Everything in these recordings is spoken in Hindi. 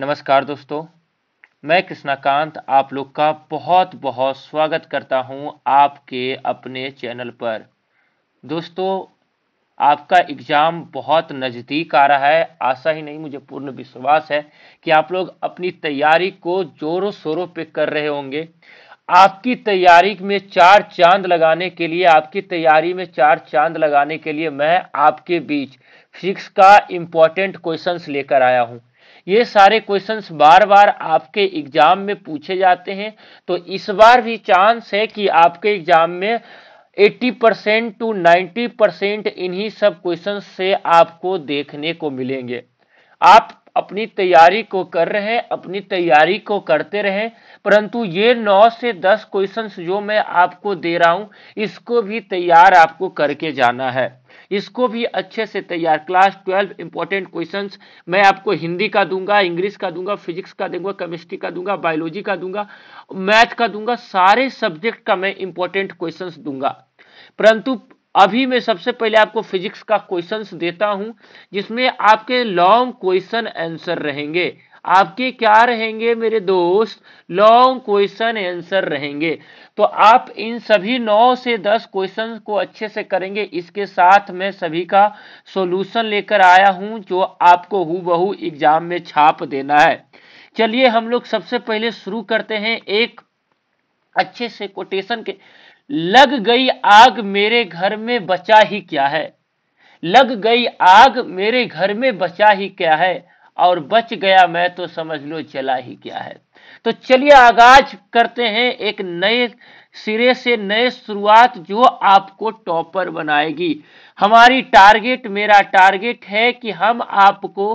नमस्कार दोस्तों मैं कृष्णाकांत आप लोग का बहुत बहुत स्वागत करता हूं आपके अपने चैनल पर दोस्तों आपका एग्ज़ाम बहुत नज़दीक आ रहा है आशा ही नहीं मुझे पूर्ण विश्वास है कि आप लोग अपनी तैयारी को जोरों शोरों पे कर रहे होंगे आपकी तैयारी में चार चांद लगाने के लिए आपकी तैयारी में चार चांद लगाने के लिए मैं आपके बीच फिजिक्स का इंपॉर्टेंट क्वेश्चंस लेकर आया हूं ये सारे क्वेश्चंस बार बार आपके एग्जाम में पूछे जाते हैं तो इस बार भी चांस है कि आपके एग्जाम में 80 परसेंट टू 90 परसेंट इन्हीं सब क्वेश्चन से आपको देखने को मिलेंगे आप अपनी तैयारी को कर रहे अपनी तैयारी को करते रहे परंतु ये नौ से दस क्वेश्चन जो मैं आपको दे रहा हूं इसको भी तैयार आपको करके जाना है इसको भी अच्छे से तैयार क्लास ट्वेल्व इंपॉर्टेंट क्वेश्चन मैं आपको हिंदी का दूंगा इंग्लिश का दूंगा फिजिक्स का दूंगा केमिस्ट्री का दूंगा बायोलॉजी का दूंगा मैथ का दूंगा सारे सब्जेक्ट का मैं इंपॉर्टेंट क्वेश्चन दूंगा परंतु अभी मैं सबसे पहले आपको फिजिक्स का क्वेश्चंस देता हूं जिसमें आपके लॉन्ग क्वेश्चन आंसर रहेंगे आपके क्या रहेंगे मेरे दोस्त लॉन्ग क्वेश्चन आंसर रहेंगे तो आप इन सभी नौ से दस क्वेश्चन को अच्छे से करेंगे इसके साथ मैं सभी का सॉल्यूशन लेकर आया हूं जो आपको हु एग्जाम में छाप देना है चलिए हम लोग सबसे पहले शुरू करते हैं एक अच्छे से कोटेशन के लग गई आग मेरे घर में बचा ही क्या है लग गई आग मेरे घर में बचा ही क्या है और बच गया मैं तो समझ लो चला ही क्या है तो चलिए आगाज करते हैं एक नए सिरे से नए शुरुआत जो आपको टॉपर बनाएगी हमारी टारगेट मेरा टारगेट है कि हम आपको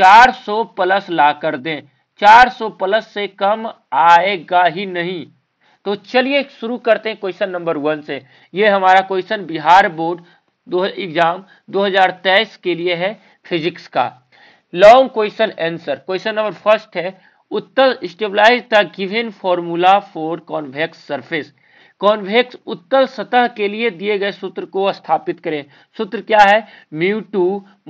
400 प्लस ला कर दें 400 प्लस से कम आएगा ही नहीं तो चलिए शुरू करते हैं क्वेश्चन नंबर वन से ये हमारा क्वेश्चन बिहार बोर्ड दो एग्जाम 2023 के लिए है फिजिक्स का long question answer question number first है उत्तर stabilize the given formula for convex surface convex उत्तल सतह के लिए दिए गए सूत्र को स्थापित करें सूत्र क्या है mu two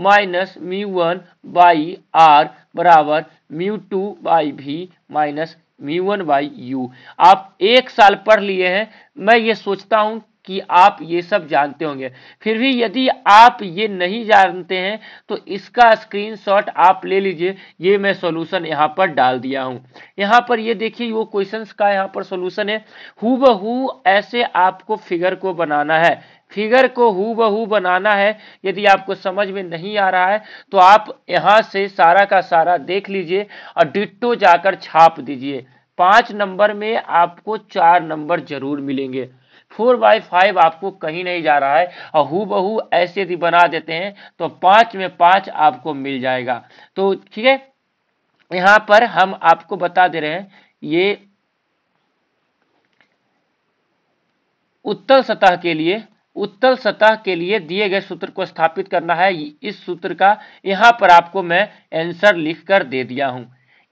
minus mu one by R बराबर म्यू टू बाई भी minus mu one by u आप एक साल पढ़ लिए हैं मैं ये सोचता हूं कि आप ये सब जानते होंगे फिर भी यदि आप ये नहीं जानते हैं तो इसका स्क्रीनशॉट आप ले लीजिए ये मैं सॉल्यूशन यहाँ पर डाल दिया हूँ यहाँ पर ये देखिए वो क्वेश्चंस का यहाँ पर सॉल्यूशन है हु ऐसे आपको फिगर को बनाना है फिगर को हु बहू बनाना है यदि आपको समझ में नहीं आ रहा है तो आप यहां से सारा का सारा देख लीजिए और डिट्टो जाकर छाप दीजिए पांच नंबर में आपको चार नंबर जरूर मिलेंगे फोर बाई फाइव आपको कहीं नहीं जा रहा है और हु बहू ऐसे यदि बना देते हैं तो पांच में पांच आपको मिल जाएगा तो ठीक है यहां पर हम आपको बता दे रहे हैं ये उत्तल सतह के लिए उत्तल सतह के लिए दिए गए सूत्र को स्थापित करना है इस सूत्र का यहाँ पर आपको मैं आंसर लिख कर दे दिया हूँ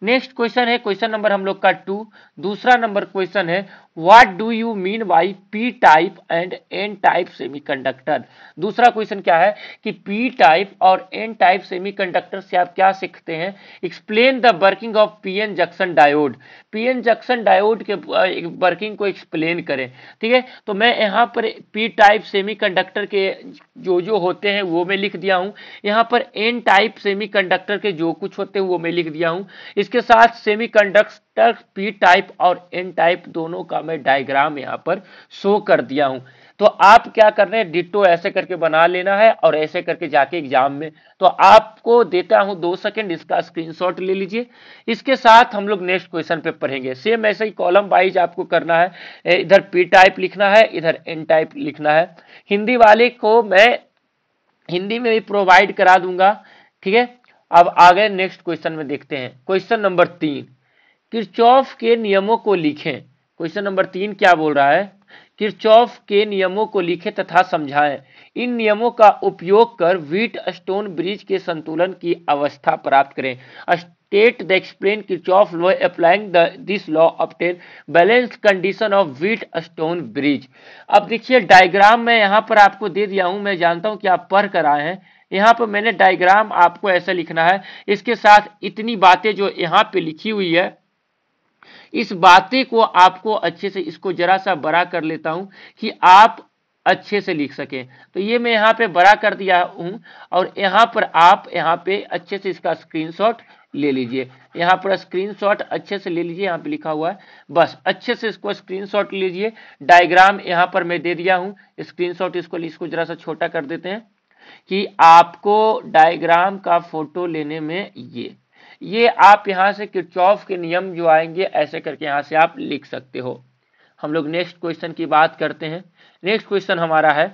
नेक्स्ट क्वेश्चन है क्वेश्चन नंबर हम लोग का टू दूसरा नंबर क्वेश्चन है what do you mean by P type and N type semiconductor दूसरा क्वेश्चन क्या है कि पी टाइप और एन टाइप सेमीकंडक्टर से आप क्या सीखते हैं explain the working of PN junction diode PN junction diode के वर्किंग को एक्सप्लेन करें ठीक है तो मैं यहाँ पर पी टाइप सेमीकंडक्टर के जो जो होते हैं वो मैं लिख दिया हूँ यहाँ पर एन टाइप सेमीकंडक्टर के जो कुछ होते हैं वो मैं लिख दिया हूँ इसके साथ सेमीकंडक्टर पी टाइप और एन टाइप दोनों का मैं डायग्राम यहाँ पर शो कर दिया हूँ तो आप क्या कर रहे हैं डिटो ऐसे करके बना लेना है और ऐसे करके जाके एग्जाम में तो आपको देता हूं दो सेकंड इसका स्क्रीनशॉट ले लीजिए इसके साथ हम लोग नेक्स्ट क्वेश्चन पे पढ़ेंगे सेम ऐसे ही कॉलम वाइज आपको करना है इधर पी टाइप लिखना है इधर एन टाइप लिखना है हिंदी वाले को मैं हिंदी में भी प्रोवाइड करा दूंगा ठीक है अब आगे नेक्स्ट क्वेश्चन में देखते हैं क्वेश्चन नंबर तीन किरचौफ के नियमों को लिखें क्वेश्चन नंबर तीन क्या बोल रहा है किरचौफ के नियमों को लिखे तथा समझाएं इन नियमों का उपयोग कर व्हीट स्टोन ब्रिज के संतुलन की अवस्था प्राप्त करें state explain explain law applying applying this law law balance condition of of stone bridge अब देखिए डायग्राम मैं यहां पर आपको दे दिया हूं मैं जानता हूं कि आप पढ़ कर आए हैं यहाँ पर मैंने डायग्राम आपको ऐसा लिखना है इसके साथ इतनी बातें जो यहाँ पे लिखी हुई है इस बातें को आपको अच्छे से इसको जरा सा बड़ा कर लेता हूं कि आप अच्छे से लिख सके तो ये मैं यहाँ पे बड़ा कर दिया हूं और यहाँ पर आप यहाँ पे अच्छे से इसका स्क्रीनशॉट ले लीजिए यहाँ पर स्क्रीनशॉट अच्छे से ले लीजिए यहाँ पे लिखा हुआ है बस अच्छे से इसको स्क्रीनशॉट लीजिए डायग्राम यहाँ पर मैं दे दिया हूँ स्क्रीनशॉट इसको इसको जरा सा छोटा कर देते हैं कि आपको डायग्राम का फोटो लेने में ये ये आप यहाँ से किचौफ के नियम जो आएंगे ऐसे करके यहाँ से आप लिख सकते हो हम लोग नेक्स्ट क्वेश्चन की बात करते हैं नेक्स्ट क्वेश्चन हमारा है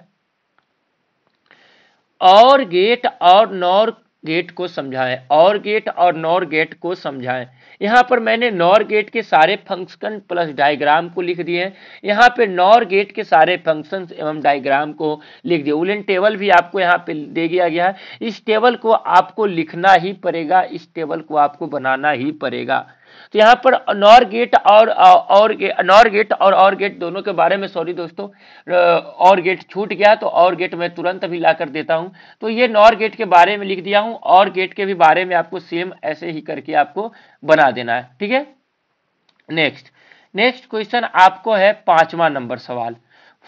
और गेट और नॉर गेट को समझाएं और गेट और नॉर गेट को समझाएं यहाँ पर मैंने नॉर गेट के सारे फंक्शन प्लस डायग्राम को लिख दिए यहाँ पे नॉर गेट के सारे फंक्शन एवं डायग्राम को लिख दिए उलन टेबल भी आपको यहाँ पे दे दिया गया है इस टेबल को आपको लिखना ही पड़ेगा इस टेबल को आपको बनाना ही पड़ेगा तो यहाँ पर नॉर गेट और और नॉर गेट और और गेट दोनों के बारे में सॉरी दोस्तों और गेट छूट गया तो और गेट मैं तुरंत भी ला कर देता हूँ तो ये नॉर गेट के बारे में लिख दिया हूँ और गेट के भी बारे में आपको सेम ऐसे ही करके आपको बना देना है ठीक है नेक्स्ट नेक्स्ट क्वेश्चन आपको है पांचवा नंबर सवाल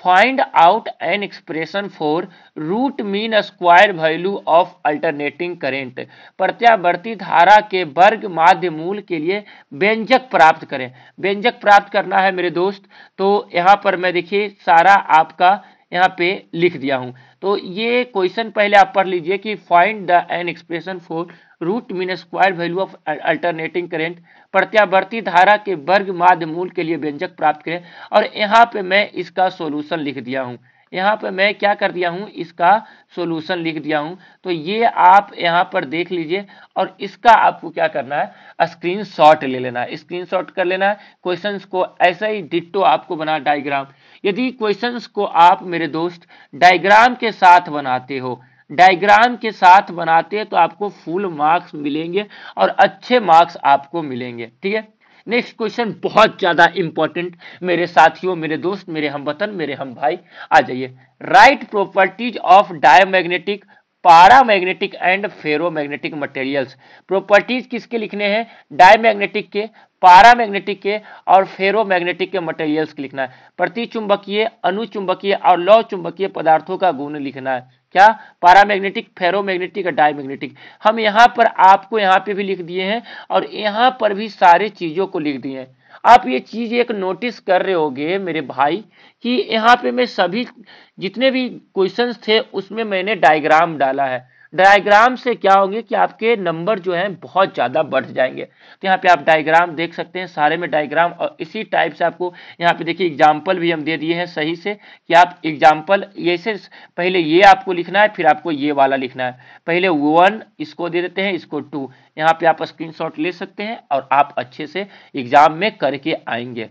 find out an expression for root mean square value of alternating current प्रत्यावर्ती धारा के वर्ग माध्य मूल के लिए व्यंजक प्राप्त करें व्यंजक प्राप्त करना है मेरे दोस्त तो यहाँ पर मैं देखिए सारा आपका यहाँ पे लिख दिया हूँ तो ये क्वेश्चन पहले आप पढ़ लीजिए कि find the an expression for root mean square value of alternating current प्रत्यावर्ती धारा के वर्ग माध्य मूल के लिए व्यंजक प्राप्त करें और यहाँ पे मैं इसका सोल्यूशन लिख दिया हूँ यहाँ पर मैं क्या कर दिया हूँ इसका सोल्यूशन लिख दिया हूँ तो ये आप यहाँ पर देख लीजिए और इसका आपको क्या करना है स्क्रीन शॉट ले लेना है स्क्रीन शॉट कर लेना है क्वेश्चन को ऐसा ही डिट्टो आपको बना डायग्राम यदि क्वेश्चन को आप मेरे दोस्त डायग्राम के साथ बनाते हो डायग्राम के साथ बनाते हैं तो आपको फुल मार्क्स मिलेंगे और अच्छे मार्क्स आपको मिलेंगे ठीक है नेक्स्ट क्वेश्चन बहुत ज़्यादा इंपॉर्टेंट मेरे साथियों मेरे दोस्त मेरे हम वतन मेरे हम भाई आ जाइए right properties of diamagnetic paramagnetic and ferromagnetic materials properties किसके लिखने हैं डायमैग्नेटिक के पारामैग्नेटिक के और फेरोमैग्नेटिक के मटेरियल्स के लिखना है प्रतिचुंबकीय अनुचुंबकीय और लौ चुंबकीय पदार्थों का गुण लिखना है क्या पारामैग्नेटिक फेरोमैग्नेटिक और डायमैग्नेटिक हम यहाँ पर आपको यहाँ पे भी लिख दिए हैं और यहाँ पर भी सारे चीजों को लिख दिए हैं आप ये चीज एक नोटिस कर रहे होगे मेरे भाई कि यहाँ पे मैं सभी जितने भी क्वेश्चंस थे उसमें मैंने डायग्राम डाला है डायग्राम से क्या होंगे कि आपके नंबर जो है बहुत ज़्यादा बढ़ जाएंगे तो यहाँ पे आप डायग्राम देख सकते हैं सारे में डायग्राम और इसी टाइप से आपको यहाँ पे देखिए एग्जाम्पल भी हम दे दिए हैं सही से कि आप एग्जाम्पल ये से पहले ये आपको लिखना है फिर आपको ये वाला लिखना है पहले वन इसको दे देते हैं इसको टू यहाँ पे आप स्क्रीन ले सकते हैं और आप अच्छे से एग्जाम में करके आएंगे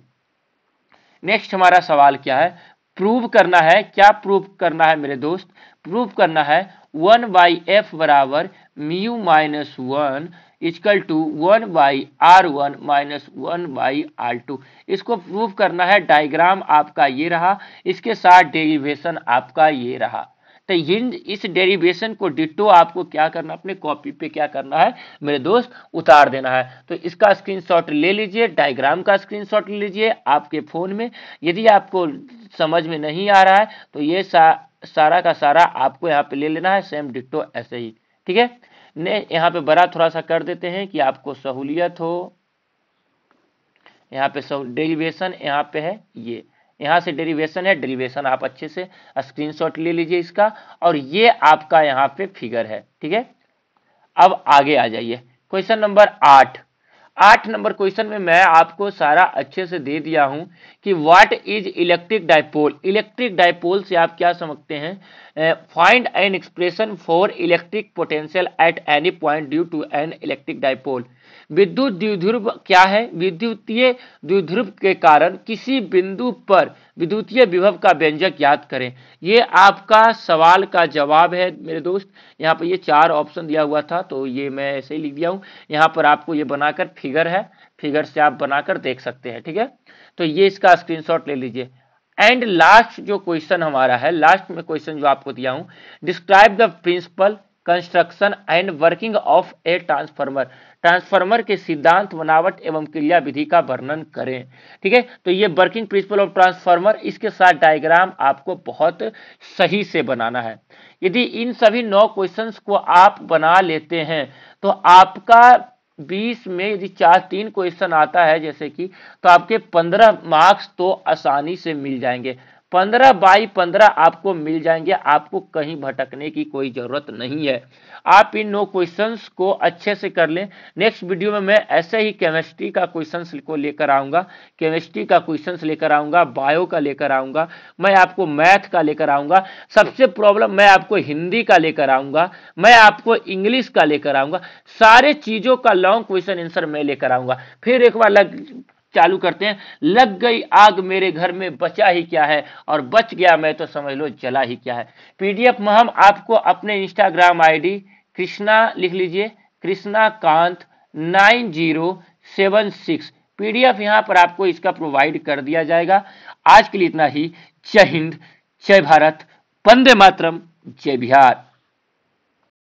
नेक्स्ट हमारा सवाल क्या है प्रूव करना है क्या प्रूव करना है मेरे दोस्त प्रूव करना है वन बाई एफ बराबर mu minus one equal to one by R one minus one by R two इसको प्रूव करना है डायग्राम आपका ये रहा इसके साथ डेरिवेशन आपका ये रहा तो इन इस डेरिवेशन को डिटो आपको क्या करना अपने कॉपी पे क्या करना है मेरे दोस्त उतार देना है तो इसका स्क्रीनशॉट ले लीजिए डायग्राम का स्क्रीनशॉट ले लीजिए आपके फ़ोन में यदि आपको समझ में नहीं आ रहा है तो ये सा, सारा का सारा आपको यहाँ पे ले लेना है सेम डिटो ऐसे ही ठीक है ने यहाँ पे बड़ा थोड़ा सा कर देते हैं कि आपको सहूलियत हो यहाँ पे डेरिवेशन यहाँ पे है ये यहाँ से डेरिवेशन है डेरिवेशन आप अच्छे से स्क्रीनशॉट ले लीजिए इसका और ये आपका यहाँ पे फिगर है ठीक है अब आगे आ जाइए क्वेश्चन नंबर आठ आठ नंबर क्वेश्चन में मैं आपको सारा अच्छे से दे दिया हूं कि what is electric dipole electric dipole से आप क्या समझते हैं find an expression for electric potential at any point due to an electric dipole विद्युत द्विध्रुव क्या है विद्युतीय द्विध्रुव के कारण किसी बिंदु पर विद्युतीय विभव का व्यंजक याद करें ये आपका सवाल का जवाब है मेरे दोस्त यहाँ पर ये चार ऑप्शन दिया हुआ था तो ये मैं ऐसे ही लिख दिया हूँ यहाँ पर आपको ये बनाकर फिगर है फिगर से आप बनाकर देख सकते हैं ठीक है तो ये इसका स्क्रीनशॉट ले लीजिए एंड लास्ट जो क्वेश्चन हमारा है लास्ट में क्वेश्चन जो आपको दिया हूं describe the principle construction and working of a transformer transformer के सिद्धांत बनावट एवं क्रिया विधि का वर्णन करें ठीक है तो ये वर्किंग प्रिंसिपल ऑफ ट्रांसफार्मर इसके साथ डायग्राम आपको बहुत सही से बनाना है यदि इन सभी नौ क्वेश्चंस को आप बना लेते हैं तो आपका बीस में यदि चार तीन क्वेश्चन आता है जैसे कि तो आपके पंद्रह मार्क्स तो आसानी से मिल जाएंगे पंद्रह बाई पंद्रह आपको मिल जाएंगे आपको कहीं भटकने की कोई जरूरत नहीं है आप इन नो क्वेश्चंस को अच्छे से कर लें नेक्स्ट वीडियो में मैं ऐसे ही केमिस्ट्री का क्वेश्चंस को लेकर आऊंगा केमिस्ट्री का क्वेश्चंस लेकर आऊंगा बायो का लेकर आऊंगा मैं आपको मैथ का लेकर आऊंगा सबसे प्रॉब्लम मैं आपको हिंदी का लेकर आऊंगा मैं आपको इंग्लिश का लेकर आऊंगा सारे चीजों का लॉन्ग क्वेश्चन आंसर मैं लेकर आऊंगा फिर एक बार लग चालू करते हैं लग गई आग मेरे घर में बचा ही क्या है और बच गया मैं तो समझ लो जला ही क्या है पीडीएफ में हम आपको अपने इंस्टाग्राम आईडी कृष्णा लिख लीजिए Krishna Kant nine zero seven six PDF यहाँ पर आपको इसका प्रोवाइड कर दिया जाएगा आज के लिए इतना ही जय हिंद जय भारत वंदे मातरम जय बिहार